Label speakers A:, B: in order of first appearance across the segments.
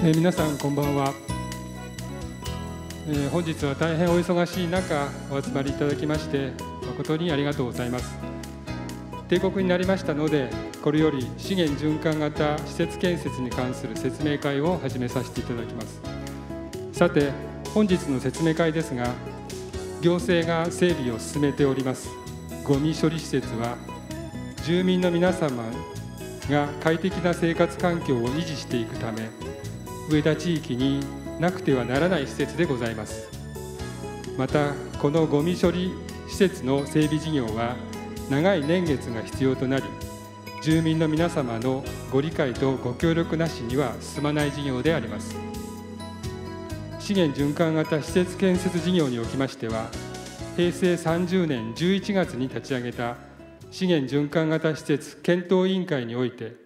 A: えー、皆さんこんばんは、えー、本日は大変お忙しい中お集まりいただきまして誠にありがとうございます帝国になりましたのでこれより資源循環型施設建設に関する説明会を始めさせていただきますさて本日の説明会ですが行政が整備を進めておりますゴミ処理施設は住民の皆様が快適な生活環境を維持していくため上田地域になくてはならない施設でございますまたこのごみ処理施設の整備事業は長い年月が必要となり住民の皆様のご理解とご協力なしには進まない事業であります資源循環型施設建設事業におきましては平成30年11月に立ち上げた資源循環型施設検討委員会において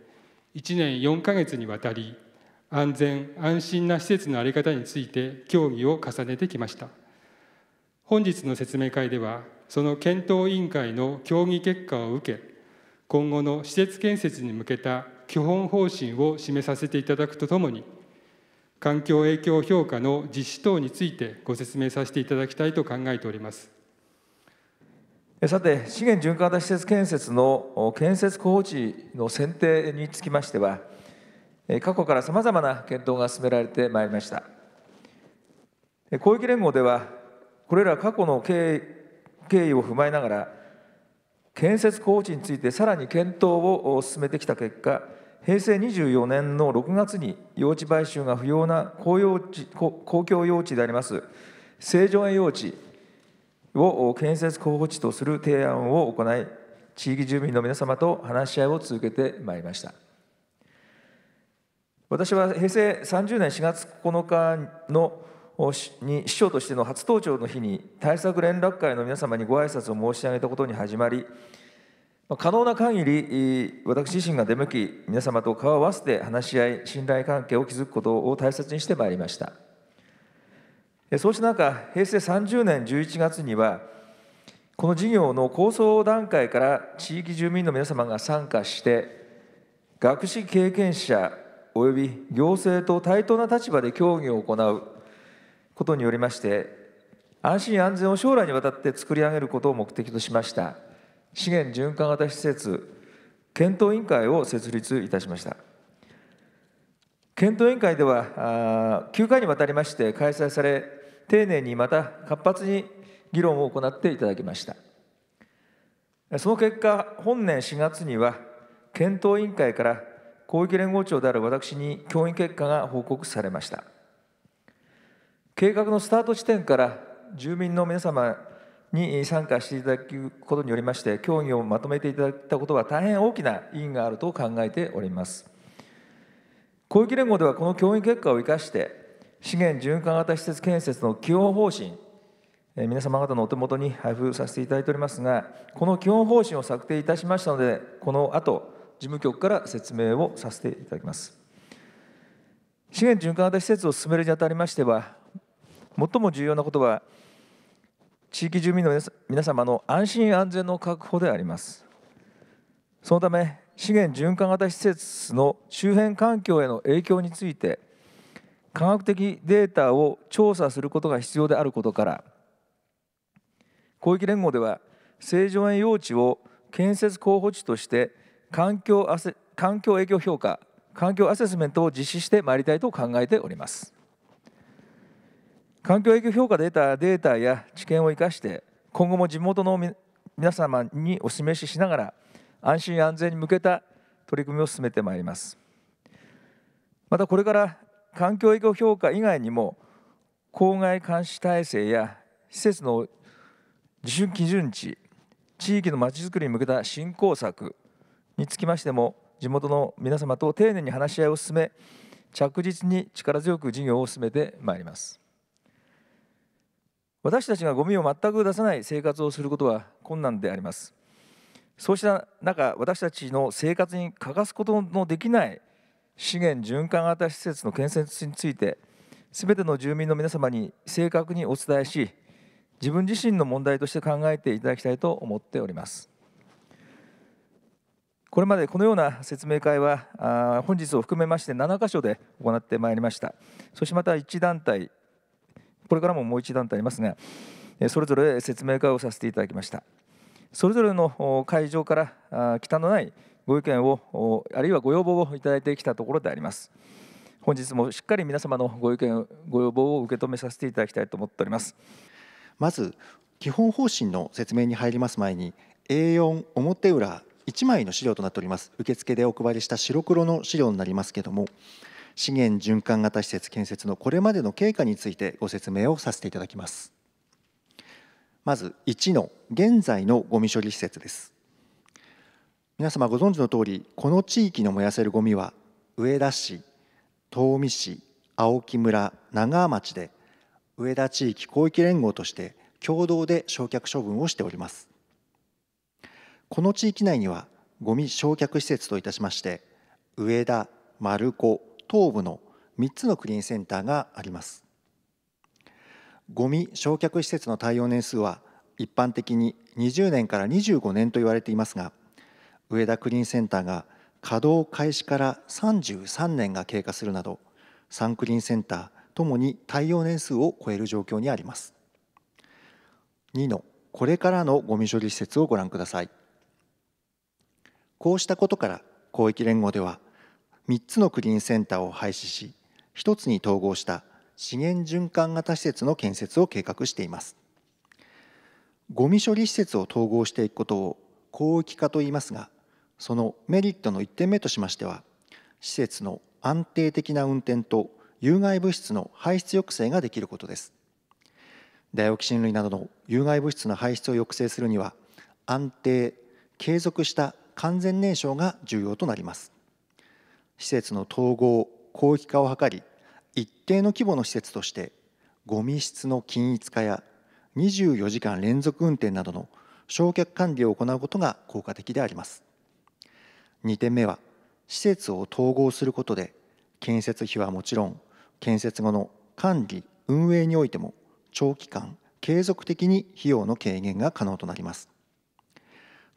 A: 1年4か月にわたり安全安心な施設の在り方について協議を重ねてきました本日の説明会ではその検討委員会の協議結果を受け今後の施設建設に向けた基本方針を示させていただくとともに環境影響評価の実施等についてご説明させていただきたいと考えております
B: さて資源循環型施設建設の建設工事の選定につきましては過去からさまざまな検討が進められてまいりました広域連合ではこれら過去の経緯を踏まえながら建設工事についてさらに検討を進めてきた結果平成24年の6月に用地買収が不要な公用地公共用地であります正常園用地を建設候補地とする提案を行い地域住民の皆様と話し合いを続けてまいりました私は平成30年4月9日のに市長としての初登庁の日に対策連絡会の皆様にご挨拶を申し上げたことに始まり可能な限り私自身が出向き皆様と顔を合わせて話し合い信頼関係を築くことを大切にしてまいりましたそうした中平成30年11月にはこの事業の構想段階から地域住民の皆様が参加して学士経験者及び行政と対等な立場で協議を行うことによりまして安心安全を将来にわたって作り上げることを目的としました資源循環型施設検討委員会を設立いたしました検討委員会では9回にわたりまして開催され丁寧にまた活発に議論を行っていただきましたその結果本年4月には検討委員会から広域連合長である私に協議結果が報告されました計画のスタート地点から住民の皆様に参加していただくことによりまして協議をまとめていただいたことは大変大きな意義があると考えております広域連合ではこの協議結果を生かして資源循環型施設建設の基本方針皆様方のお手元に配布させていただいておりますがこの基本方針を策定いたしましたのでこの後事務局から説明をさせていただきます資源循環型施設を進めるにあたりましては最も重要なことは地域住民の皆様の安心安全の確保でありますそのため資源循環型施設の周辺環境への影響について科学的データを調査することが必要であることから広域連合では正常園用地を建設候補地として環境アセ環境影響評価環境アセスメントを実施してまいりたいと考えております環境影響評価で得たデータや知見を生かして今後も地元の皆様にお示ししながら安心安全に向けた取り組みを進めてまいりますまたこれから環境影響評価以外にも公外監視体制や施設の自主基準値地域のまちづくりに向けた振興策につきましても地元の皆様と丁寧に話し合いを進め着実に力強く事業を進めてまいります私たちがゴミを全く出さない生活をすることは困難でありますそうした中私たちの生活に欠かすことのできない資源循環型施設の建設について全ての住民の皆様に正確にお伝えし自分自身の問題として考えていただきたいと思っておりますこれまでこのような説明会は本日を含めまして7カ所で行ってまいりましたそしてまた1団体これからももう1団体ありますが、それぞれ説明会をさせていただきましたそれぞれの会場から忌憚のないご意見をあるいはご要望をいただいてきたところであります本日もしっかり皆様のご意見ご要望を受け止めさせていただきたいと思っておりますまず
C: 基本方針の説明に入ります前に A4 表裏1枚の資料となっております受付でお配りした白黒の資料になりますけれども資源循環型施設建設のこれまでの経過についてご説明をさせていただきますまず1の現在のゴミ処理施設です皆様ご存知の通りこの地域の燃やせるゴミは上田市東海市青木村長町で上田地域広域連合として共同で焼却処分をしておりますこの地域内にはごみ焼却施設といたしまして上田丸子東部の3つのクリーンセンターがありますごみ焼却施設の耐用年数は一般的に20年から25年と言われていますが上田クリーンセンターが稼働開始から33年が経過するなどサンクリーンセンターともに対応年数を超える状況にあります2のこれからのごみ処理施設をご覧くださいこうしたことから広域連合では3つのクリーンセンターを廃止し1つに統合した資源循環型施設の建設を計画していますゴミ処理施設を統合していくことを広域化と言いますがそのメリットの1点目としましては施設の安定的な運転と有害物質の排出抑制ができることですダイオキシン類などの有害物質の排出を抑制するには安定継続した完全燃焼が重要となります施設の統合広域化を図り一定の規模の施設としてゴミ室の均一化や24時間連続運転などの焼却管理を行うことが効果的であります2点目は施設を統合することで建設費はもちろん建設後の管理運営においても長期間継続的に費用の軽減が可能となります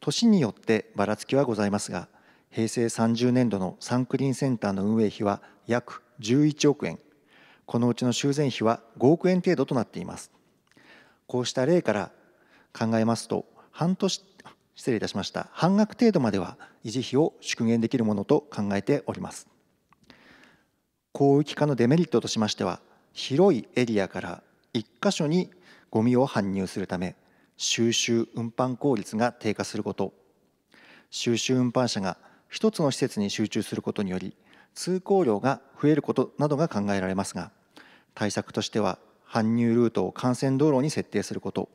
C: 年によってばらつきはございますが、平成30年度のサンクリーンセンターの運営費は約11億円、このうちの修繕費は5億円程度となっています。こうした例から考えますと、半年、失礼いたしました、半額程度までは維持費を縮減できるものと考えております。広域化のデメリットとしましては、広いエリアから1箇所にゴミを搬入するため、収集運搬効率が低下すること収集運搬車が一つの施設に集中することにより通行量が増えることなどが考えられますが対策としては搬入ルートを幹線道路に設定すること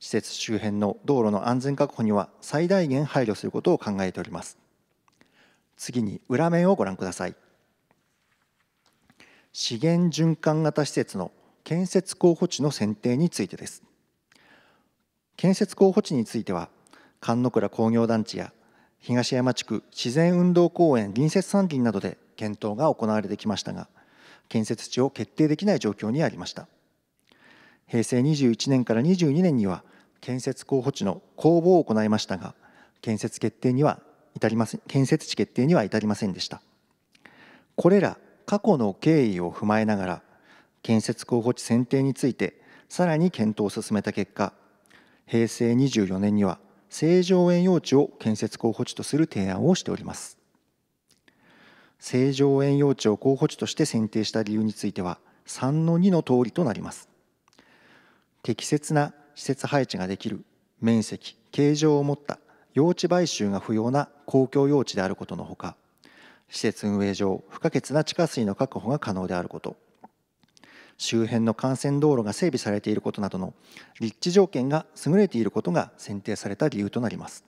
C: 施設周辺の道路の安全確保には最大限配慮することを考えております次に裏面をご覧ください資源循環型施設の建設候補地の選定についてです建設候補地については神野倉工業団地や東山地区自然運動公園隣接山林などで検討が行われてきましたが建設地を決定できない状況にありました平成21年から22年には建設候補地の公募を行いましたが建設決定には至りません建設地決定には至りませんでしたこれら過去の経緯を踏まえながら建設候補地選定についてさらに検討を進めた結果平成24年には正城園用地を建設候補地とする提案をしております正常園用地を候補地として選定した理由については3の2の通りとなります適切な施設配置ができる面積形状を持った用地買収が不要な公共用地であることのほか施設運営上不可欠な地下水の確保が可能であること周辺の幹線道路が整備されていることなどの立地条件が優れていることが選定された理由となります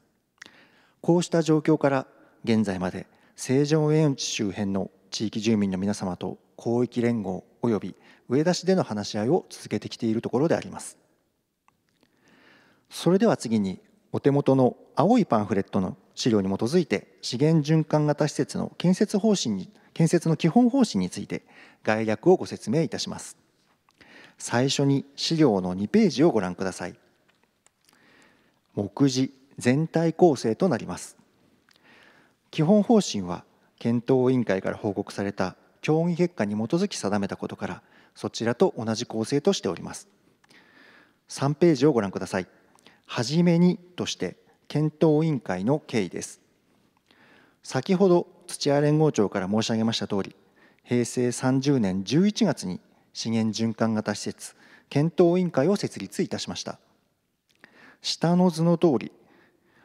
C: こうした状況から現在まで成城園地周辺の地域住民の皆様と広域連合及び上田市での話し合いを続けてきているところでありますそれでは次にお手元の青いパンフレットの資料に基づいて資源循環型施設の建設方針に建設の基本方針について概略をご説明いたします最初に資料の2ページをご覧ください目次全体構成となります基本方針は検討委員会から報告された協議結果に基づき定めたことからそちらと同じ構成としております3ページをご覧くださいはじめにとして検討委員会の経緯です先ほど土屋連合庁から申し上げました通り平成30年11月に資源循環型施設検討委員会を設立いたしました下の図の通り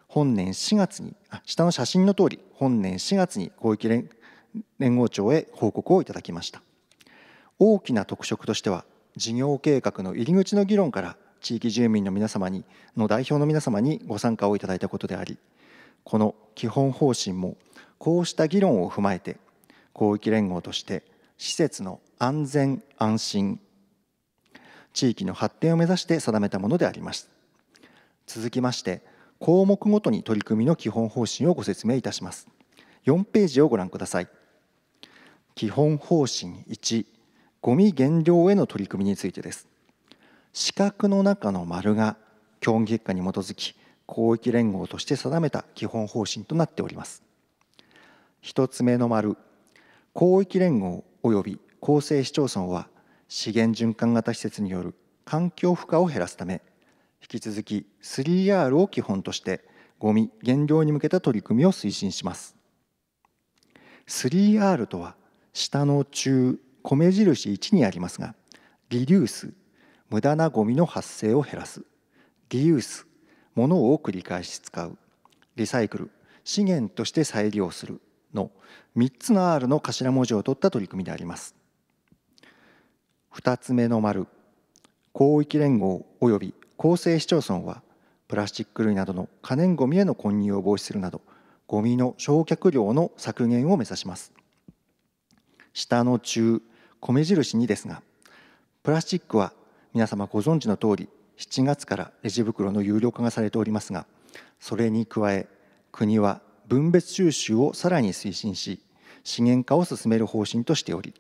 C: 本年4月にあ下の写真の通り本年4月に広域連連合庁へ報告をいただきました大きな特色としては事業計画の入り口の議論から地域住民の皆様にの代表の皆様にご参加をいただいたことでありこの基本方針もこうした議論を踏まえて広域連合として施設の安全安心地域の発展を目指して定めたものであります続きまして項目ごとに取り組みの基本方針をご説明いたします4ページをご覧ください基本方針1ゴミ減量への取り組みについてです四角の中の丸が協議結果に基づき広域連合として定めた基本方針となっております1つ目の丸広域連合及び構成市町村は資源循環型施設による環境負荷を減らすため引き続き 3R を基本としてゴミ減量に向けた取り組みを推進します 3R とは下の中米印1にありますがリデュース無駄なゴミの発生を減らすリユース物を繰り返し使うリサイクル資源として再利用するの3つの R の頭文字を取った取り組みであります2つ目の丸広域連合及び厚生市町村はプラスチック類などの可燃ごみへの混入を防止するなどごみの焼却量の削減を目指します下の中米印にですがプラスチックは皆様ご存知の通り7月からレジ袋の有料化がされておりますがそれに加え国は分別収集をさらに推進し資源化を進める方針としており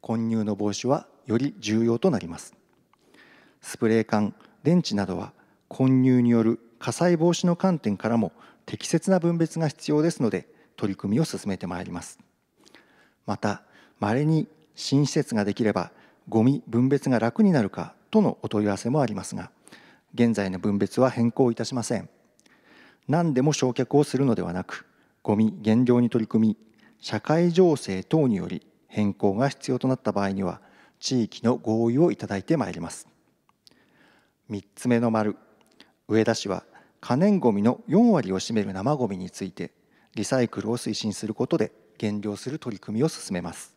C: 混入の防止はより重要となりますスプレー缶電池などは混入による火災防止の観点からも適切な分別が必要ですので取り組みを進めてまいりますまたまれに新施設ができればゴミ分別が楽になるかとのお問い合わせもありますが現在の分別は変更いたしません何でも焼却をするのではなくゴミ減量に取り組み社会情勢等により変更が必要となった場合には地域の合意をいただいてまいります3つ目の丸上田市は可燃ごみの4割を占める生ごみについてリサイクルを推進することで減量する取り組みを進めます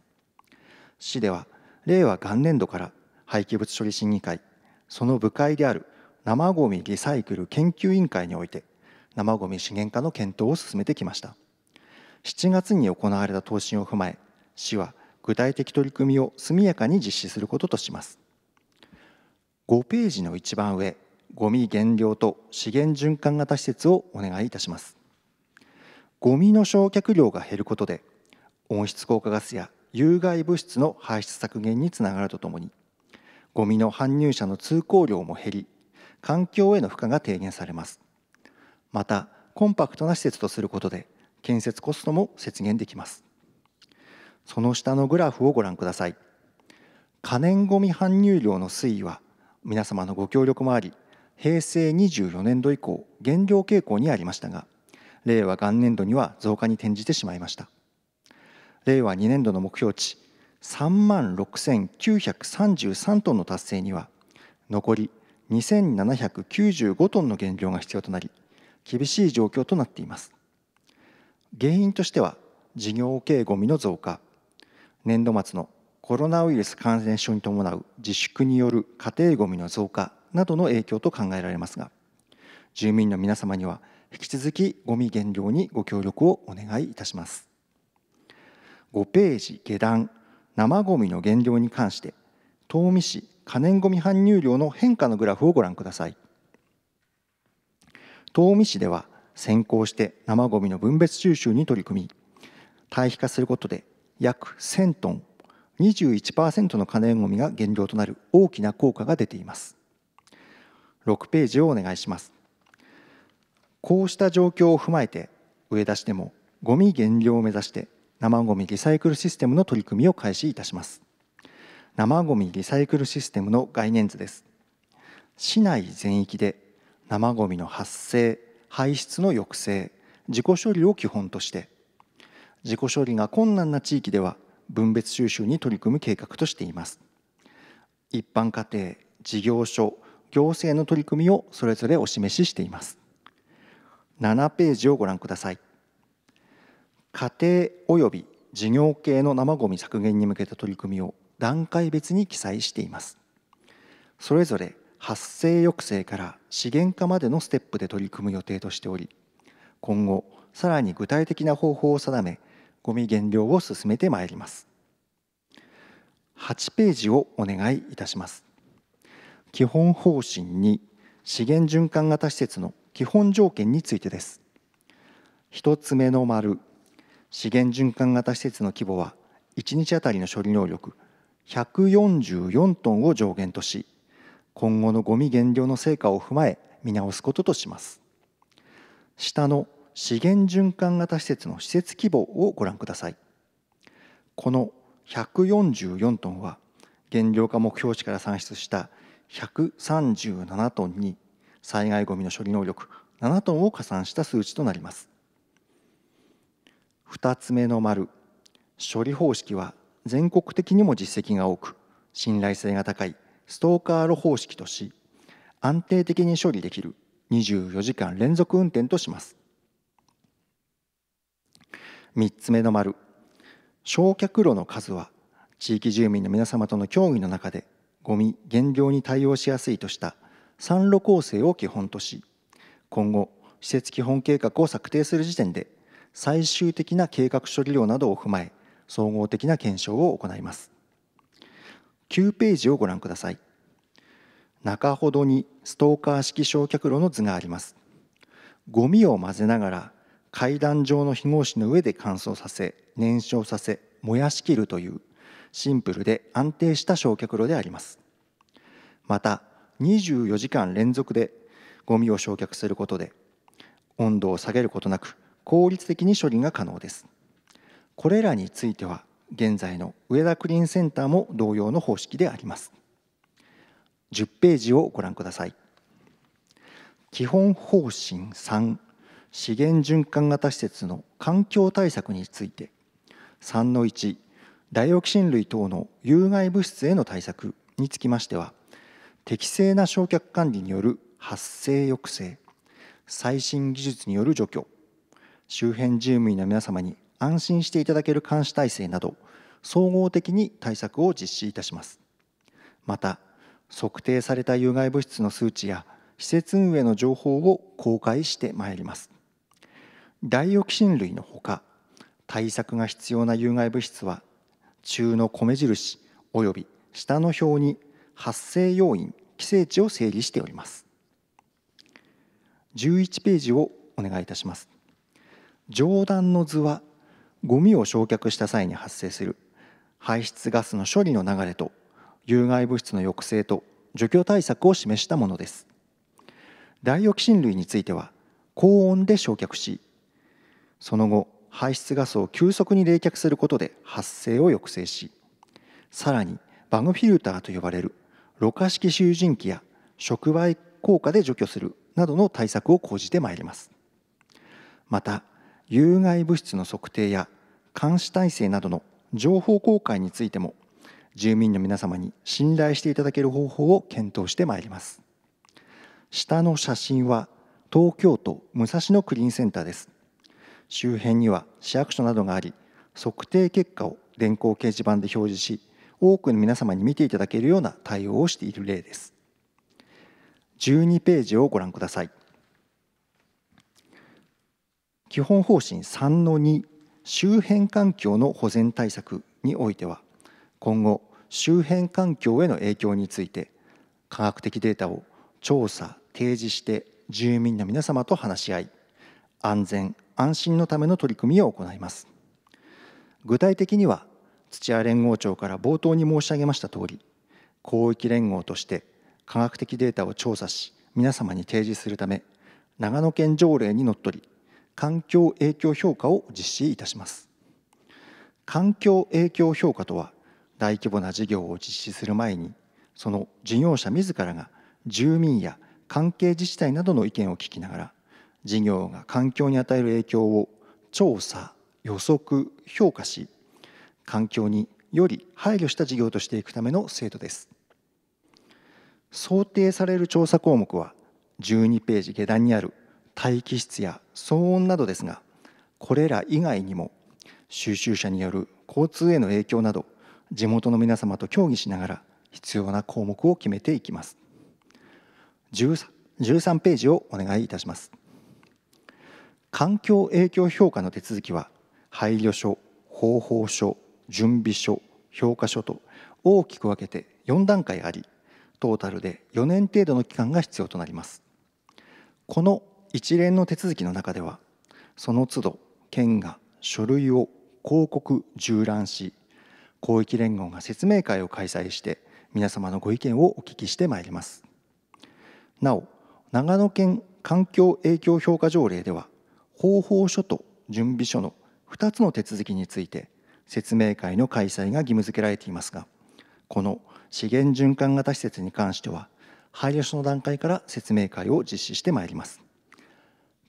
C: 市では令和元年度から廃棄物処理審議会その部会である生ごみリサイクル研究委員会において生ごみ資源化の検討を進めてきました7月に行われた答申を踏まえ市は具体的取り組みを速やかに実施することとします5ページの一番上ゴミ減量と資源循環型施設をお願いいたしますゴミの焼却量が減ることで温室効果ガスや有害物質の排出削減につながるとともにゴミの搬入者の通行量も減り環境への負荷が低減されますまたコンパクトな施設とすることで建設コストも節減できますその下のグラフをご覧ください可燃ごみ搬入量の推移は皆様のご協力もあり平成24年度以降減量傾向にありましたが令和元年度には増加に転じてしまいました令和2年度の目標値3万6933トンの達成には残り2795トンの減量が必要となり厳しい状況となっています原因としては事業系ごみの増加年度末のコロナウイルス感染症に伴う自粛による家庭ごみの増加などの影響と考えられますが住民の皆様には引き続きごみ減量にご協力をお願いいたします5ページ下段生ごみの減量に関して東美市可燃ごみ搬入量の変化のグラフをご覧ください東御市では先行して生ごみの分別収集に取り組み堆肥化することで約1000トン21%の可燃ごみが原料となる大きな効果が出ています6ページをお願いしますこうした状況を踏まえて上田市でもごみ減量を目指して生ごみリサイクルシステムの取り組みを開始いたします生ごみリサイクルシステムの概念図です市内全域で生ごみの発生排出の抑制自己処理を基本として自己処理が困難な地域では分別収集に取り組む計画としています一般家庭事業所行政の取り組みをそれぞれお示ししています7ページをご覧ください家庭及び事業系の生ごみ削減に向けた取り組みを段階別に記載していますそれぞれ発生抑制から資源化までのステップで取り組む予定としており今後さらに具体的な方法を定めごみ減量を進めてまいります8ページをお願いいたします基本方針に資源循環型施設の基本条件についてです一つ目の丸資源循環型施設の規模は1日あたりの処理能力144トンを上限とし今後のゴミ減量の成果を踏まえ見直すこととします下の資源循環型施設の施設規模をご覧くださいこの144トンは減量化目標値から算出した137トンに災害ごみの処理能力7トンを加算した数値となります2つ目の丸処理方式は全国的にも実績が多く信頼性が高いストーカー路方式とし安定的に処理できる24時間連続運転とします3つ目の丸焼却炉の数は地域住民の皆様との協議の中でゴミ減量に対応しやすいとした3路構成を基本とし今後施設基本計画を策定する時点で最終的な計画処理量などを踏まえ総合的な検証を行います9ページをご覧ください中ほどにストーカー式焼却炉の図がありますゴミを混ぜながら階段状の非合紙の上で乾燥させ燃焼させ燃やしきるというシンプルで安定した焼却炉でありますまた24時間連続でゴミを焼却することで温度を下げることなく効率的に処理が可能ですこれらについては現在の上田クリーンセンターも同様の方式であります10ページをご覧ください基本方針3資源循環型施設の環境対策について3の1ダイオキシン類等の有害物質への対策につきましては適正な焼却管理による発生抑制最新技術による除去周辺住民の皆様に安心していただける監視体制など総合的に対策を実施いたしますまた測定された有害物質の数値や施設運営の情報を公開してまいりますダイオキシン類のほか対策が必要な有害物質は中の米印及び下の表に発生要因規制値を整理しております11ページをお願いいたします上段の図はゴミを焼却した際に発生する排出ガスの処理の流れと有害物質の抑制と除去対策を示したものですダイオキシン類については高温で焼却しその後排出ガスを急速に冷却することで発生を抑制しさらにバグフィルターと呼ばれるろ過式集塵機や触媒効果で除去するなどの対策を講じてまいりますまた有害物質の測定や監視体制などの情報公開についても住民の皆様に信頼していただける方法を検討してまいります下の写真は東京都武蔵野クリーンセンターです周辺には市役所などがあり測定結果を電光掲示板で表示し多くの皆様に見ていただけるような対応をしている例です12ページをご覧ください基本方針3の2周辺環境の保全対策においては今後周辺環境への影響について科学的データを調査提示して住民の皆様と話し合い安全安心のための取り組みを行います具体的には土屋連合庁から冒頭に申し上げました通り広域連合として科学的データを調査し皆様に提示するため長野県条例にのっとり環境影響評価を実施いたします環境影響評価とは大規模な事業を実施する前にその事業者自らが住民や関係自治体などの意見を聞きながら事業が環境に与える影響を調査予測評価し環境により配慮した事業としていくための制度です想定される調査項目は12ページ下段にある待機室や騒音などですがこれら以外にも収集車による交通への影響など地元の皆様と協議しながら必要な項目を決めていきます 13, 13ページをお願いいたします環境影響評価の手続きは配慮書方法書準備書評価書と大きく分けて4段階ありトータルで4年程度の期間が必要となりますこの一連の手続きの中ではその都度県が書類を広告縦覧し広域連合が説明会を開催して皆様のご意見をお聞きしてまいりますなお長野県環境影響評価条例では方法書と準備書の2つの手続きについて説明会の開催が義務付けられていますがこの資源循環型施設に関しては配慮書の段階から説明会を実施してまいります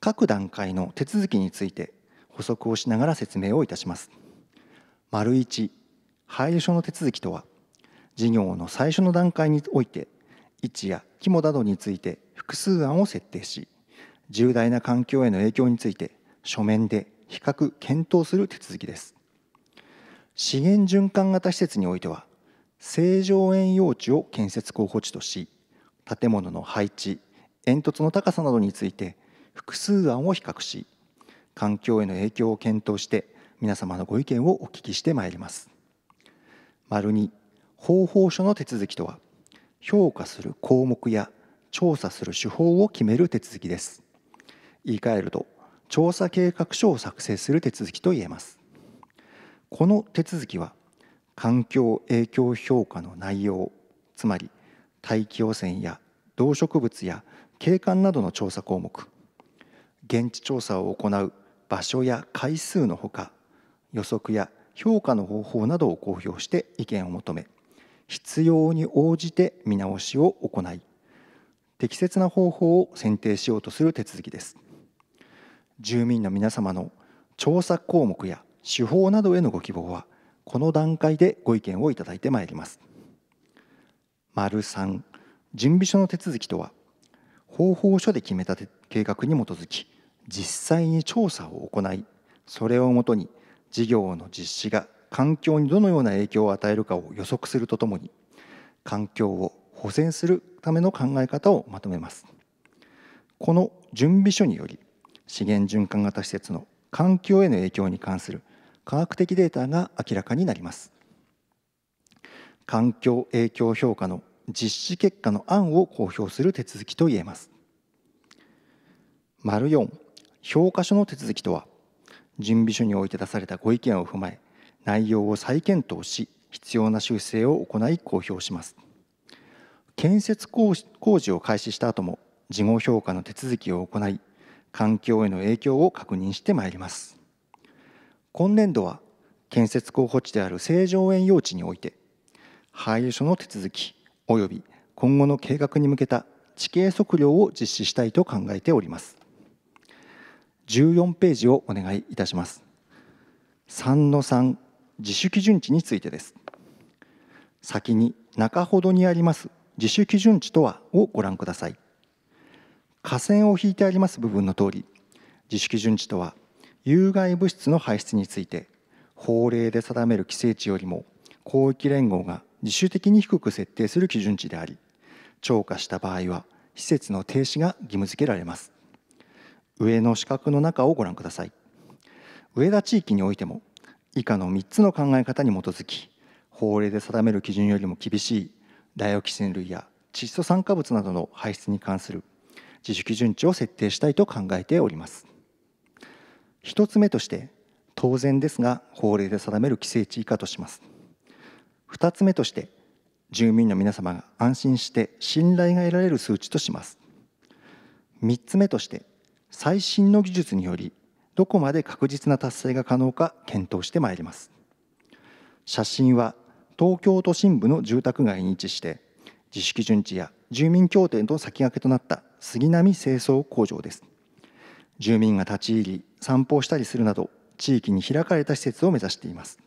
C: 各段階の手続きについて補足をしながら説明をいたします。丸1、配慮書の手続きとは、事業の最初の段階において、位置や規模などについて複数案を設定し、重大な環境への影響について書面で比較・検討する手続きです。資源循環型施設においては、正常園用地を建設候補地とし、建物の配置、煙突の高さなどについて複数案を比較し環境への影響を検討して皆様のご意見をお聞きしてまいります。丸2報報書の手続きとは評価する項目や調査する手法を決める手続きです。言い換えると調査計画書を作成する手続きといえます。この手続きは環境影響評価の内容つまり大気汚染や動植物や景観などの調査項目現地調査を行う場所や回数のほか予測や評価の方法などを公表して意見を求め必要に応じて見直しを行い適切な方法を選定しようとする手続きです住民の皆様の調査項目や手法などへのご希望はこの段階でご意見をいただいてまいります丸3準備書の手続きとは方法書で決めた計画に基づき実際に調査を行いそれをもとに事業の実施が環境にどのような影響を与えるかを予測するとともに環境を保全するための考え方をまとめますこの準備書により資源循環型施設の環境への影響に関する科学的データが明らかになります環境影響評価の実施結果の案を公表する手続きといえます丸四評価書の手続きとは準備書において出されたご意見を踏まえ内容を再検討し必要な修正を行い公表します建設工事を開始した後も事後評価の手続きを行い環境への影響を確認してまいります今年度は建設候補地である成城園用地において廃油所の手続き及び今後の計画に向けた地形測量を実施したいと考えております14ページをお願いいたします3の3自主基準値についてです先に中ほどにあります自主基準値とはをご覧ください下線を引いてあります部分の通り自主基準値とは有害物質の排出について法令で定める規制値よりも広域連合が自主的に低く設定する基準値であり超過した場合は施設の停止が義務付けられます上の四角の中をご覧ください上田地域においても以下の3つの考え方に基づき法令で定める基準よりも厳しいダイオキシン類や窒素酸化物などの排出に関する自主基準値を設定したいと考えております1つ目として当然ですが法令で定める規制値以下とします2つ目として住民の皆様が安心して信頼が得られる数値とします3つ目として最新の技術によりどこまで確実な達成が可能か検討してまいります写真は東京都心部の住宅街に位置して自主基準地や住民協定の先駆けとなった杉並清掃工場です住民が立ち入り散歩したりするなど地域に開かれた施設を目指しています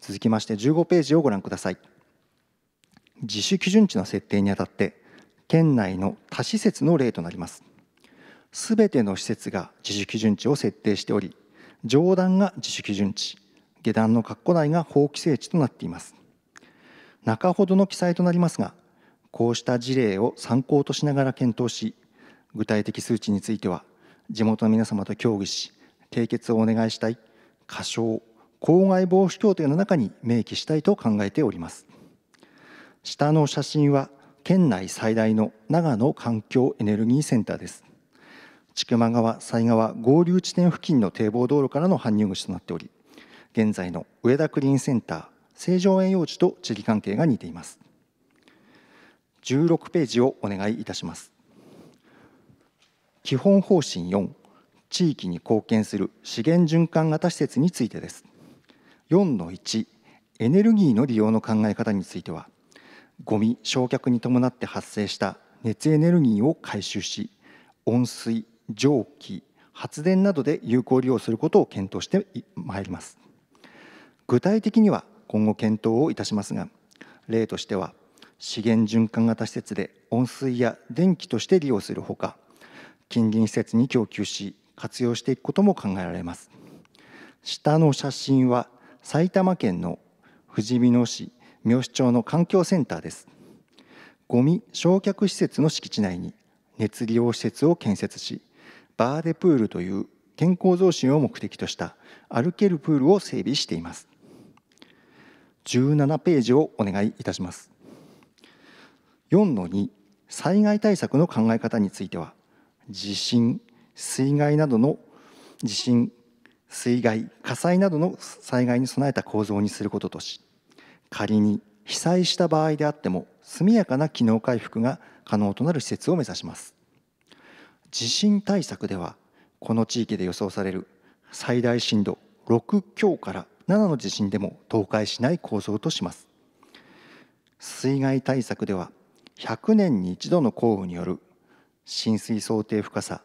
C: 続きまして15ページをご覧ください自主基準値の設定にあたって県内の多施設の例となりますすべての施設が自主基準値を設定しており上段が自主基準値下段の括弧内が法規制値となっています中ほどの記載となりますがこうした事例を参考としながら検討し具体的数値については地元の皆様と協議し締結をお願いしたい過小公害防止協定の中に明記したいと考えております下の写真は県内最大の長野環境エネルギーセンターです千曲川犀川合流地点付近の堤防道路からの搬入口となっており現在の上田クリーンセンター正常栄養地と地理関係が似ています16ページをお願いいたします基本方針4地域に貢献する資源循環型施設についてです4の1エネルギーの利用の考え方についてはゴミ焼却に伴って発生した熱エネルギーを回収し温水蒸気発電などで有効利用することを検討してまいります具体的には今後検討をいたしますが例としては資源循環型施設で温水や電気として利用するほか近隣施設に供給し活用していくことも考えられます下の写真は埼玉県のふじみ野市三好町の環境センターですゴミ焼却施設の敷地内に熱利用施設を建設しバーデプールという健康増進を目的とした歩けるプールを整備しています17ページをお願いいたします4の2災害対策の考え方については地震水害などの地震水害火災などの災害に備えた構造にすることとし仮に被災した場合であっても速やかな機能回復が可能となる施設を目指します地震対策ではこの地域で予想される最大震度6強から7の地震でも倒壊しない構造とします水害対策では100年に一度の降雨による浸水想定深さ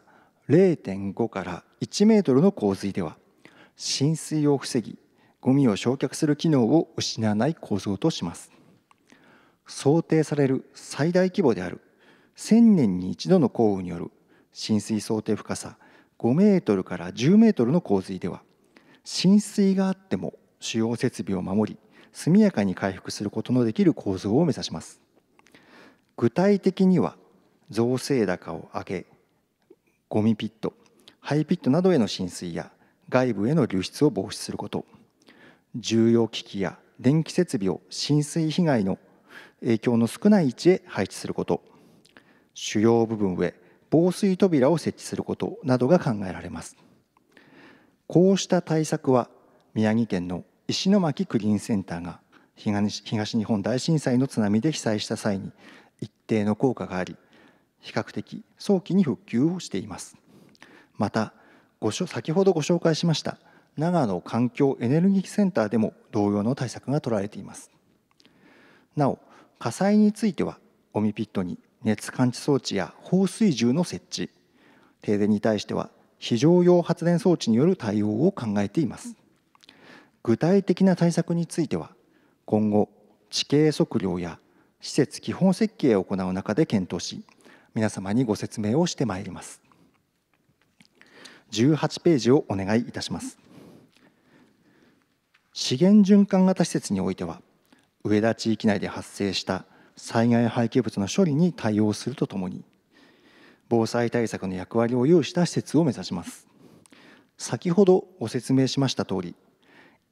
C: 0.5から1メートルの洪水では浸水を防ぎゴミを焼却する機能を失わない構造とします想定される最大規模である1000年に一度の降雨による浸水想定深さ5メートルから10メートルの洪水では浸水があっても主要設備を守り速やかに回復することのできる構造を目指します具体的には造成高を上げゴミピットハイピットなどへの浸水や外部への流出を防止すること重要機器や電気設備を浸水被害の影響の少ない位置へ配置すること主要部分上防水扉を設置することなどが考えられますこうした対策は宮城県の石巻クリーンセンターが東日本大震災の津波で被災した際に一定の効果があり比較的早期に復旧をしていますまたごしょ先ほどご紹介しました長野環境エネルギーセンターでも同様の対策が取られていますなお火災についてはオミピットに熱感知装置や放水銃の設置停電に対しては非常用発電装置による対応を考えています具体的な対策については今後地形測量や施設基本設計を行う中で検討し皆様にご説明をしてまいります18ページをお願いいたします資源循環型施設においては上田地域内で発生した災害廃棄物の処理に対応するとともに防災対策の役割を有した施設を目指します先ほどご説明しました通り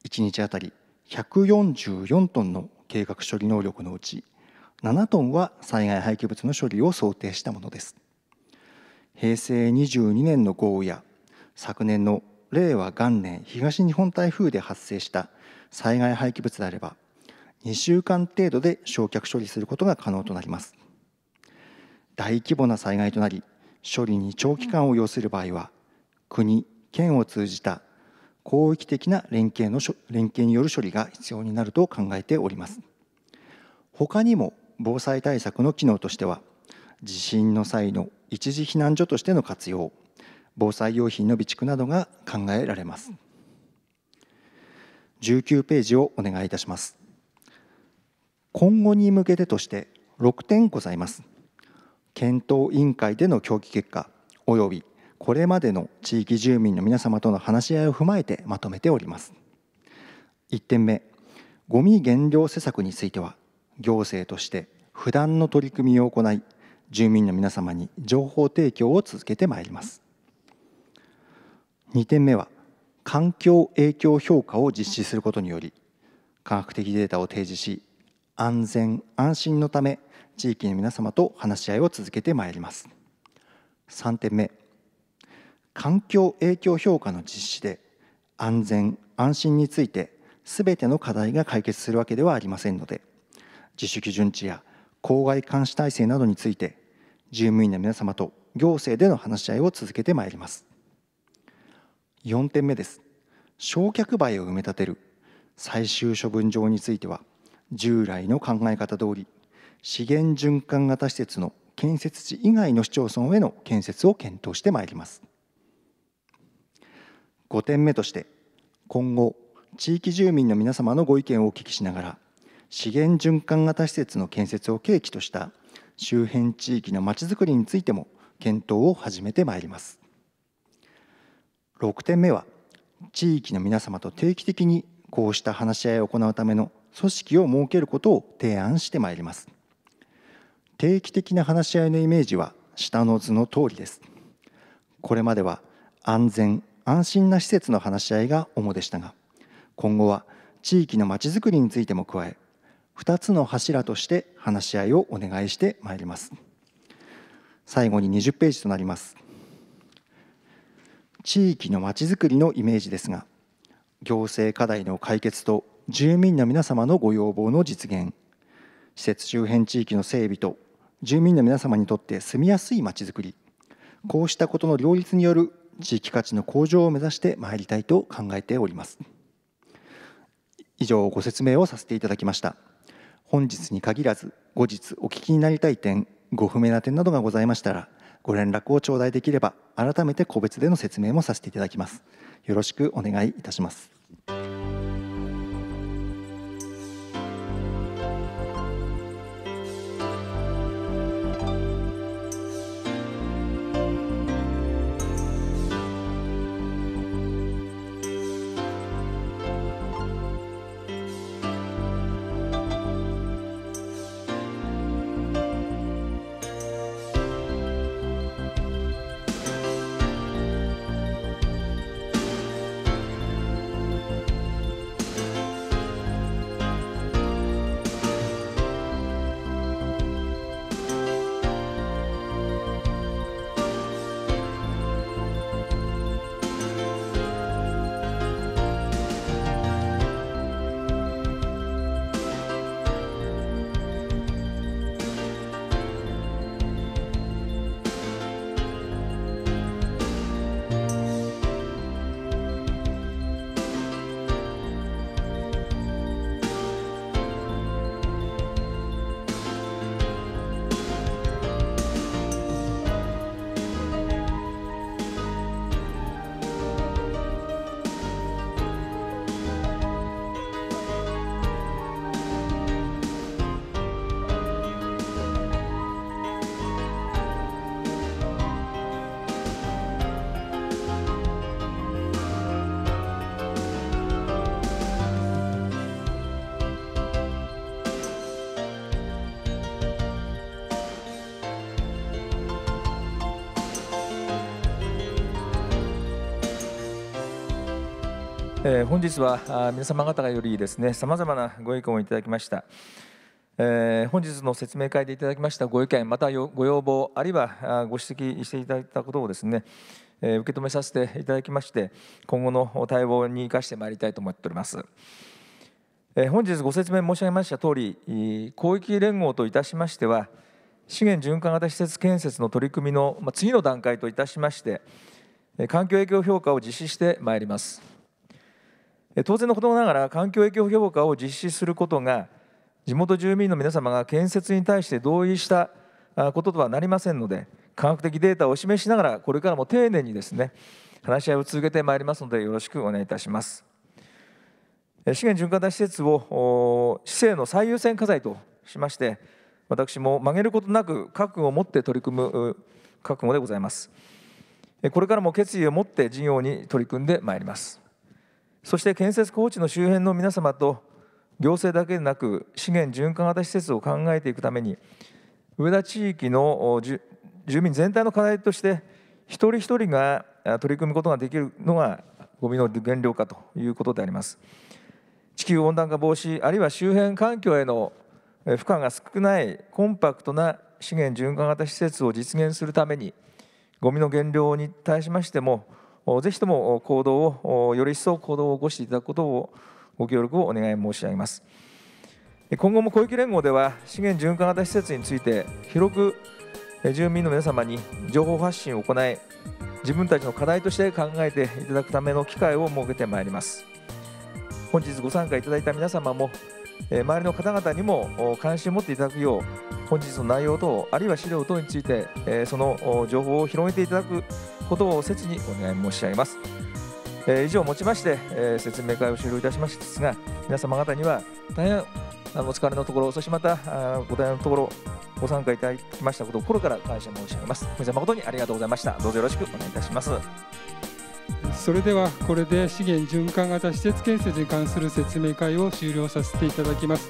C: 1日あたり144トンの計画処理能力のうち7トンは災害廃棄物の処理を想定したものです平成22年の豪雨や昨年の令和元年東日本台風で発生した災害廃棄物であれば2週間程度で焼却処理することが可能となります大規模な災害となり処理に長期間を要する場合は国県を通じた広域的な連携の連携による処理が必要になると考えております他にも防災対策の機能としては地震の際の一時避難所としての活用防災用品の備蓄などが考えられます19ページをお願いいたします今後に向けてとして6点ございます検討委員会での協議結果およびこれまでの地域住民の皆様との話し合いを踏まえてまとめております1点目ごみ減量施策については行政として不断の取り組みを行い住民の皆様に情報提供を続けてまいります2点目は環境影響評価を実施することにより科学的データを提示し安全安心のため地域の皆様と話し合いを続けてまいります3点目環境影響評価の実施で安全安心について全ての課題が解決するわけではありませんので自主基準値や公害監視体制などについて住務員の皆様と行政での話し合いを続けてまいります4点目です焼却灰を埋め立てる最終処分場については従来の考え方通り資源循環型施設の建設地以外の市町村への建設を検討してまいります5点目として今後地域住民の皆様のご意見をお聞きしながら資源循環型施設の建設を契機とした周辺地域のまちづくりについても検討を始めてまいります6点目は地域の皆様と定期的にこうした話し合いを行うための組織を設けることを提案してまいります定期的な話し合いのイメージは下の図の通りですこれまでは安全安心な施設の話し合いが主でしたが今後は地域のまちづくりについても加え2つの柱として話し合いをお願いしてまいります最後に20ページとなります地域のまちづくりのイメージですが行政課題の解決と住民の皆様のご要望の実現施設周辺地域の整備と住民の皆様にとって住みやすいまちづくりこうしたことの両立による地域価値の向上を目指してまいりたいと考えております以上ご説明をさせていただきました本日に限らず後日お聞きになりたい点ご不明な点などがございましたらご連絡を頂戴できれば改めて個別での説明もさせていただきますよろしくお願いいたします
B: えー、本日は皆様方よりですねさまざまなご意見をいただきました、えー、本日の説明会でいただきましたご意見またご要望あるいはご指摘していただいたことをですね、えー、受け止めさせていただきまして今後の対応に生かしてまいりたいと思っております、え本日ご説明申し上げました通り広域連合といたしましては資源循環型施設建設の取り組みの次の段階といたしまして環境影響評価を実施してまいります当然のことながら環境影響評価を実施することが地元住民の皆様が建設に対して同意したこととはなりませんので科学的データを示しながらこれからも丁寧にですね話し合いを続けてまいりますのでよろしくお願いいたします資源循環型施設を市政の最優先課題としまして私も曲げることなく覚悟を持って取り組む覚悟でございますこれからも決意を持って事業に取り組んでまいりますそして建設工事の周辺の皆様と行政だけでなく資源循環型施設を考えていくために上田地域の住民全体の課題として一人一人が取り組むことができるのがゴミの減量化ということであります地球温暖化防止あるいは周辺環境への負荷が少ないコンパクトな資源循環型施設を実現するためにゴミの減量に対しましてもぜひとも行動をより一層行動を起こしていただくことをご協力をお願い申し上げます今後も小池連合では資源循環型施設について広く住民の皆様に情報発信を行い自分たちの課題として考えていただくための機会を設けてまいります本日ご参加いただいた皆様もえ周りの方々にも関心を持っていただくよう本日の内容等あるいは資料等について、えその情報を広めていただくことを切にお願い申し上げます、え以上をもちまして、え説明会を終了いたしましすが皆様方には大変あお疲れのところそしてまたご対応のところご参加いただきましたことを心から感謝申し上げます。本日は誠にありがとうございました。どうぞよろしくお願いいたします。
A: それではこれで資源循環型施設建設に関する説明会を終了させていただきます。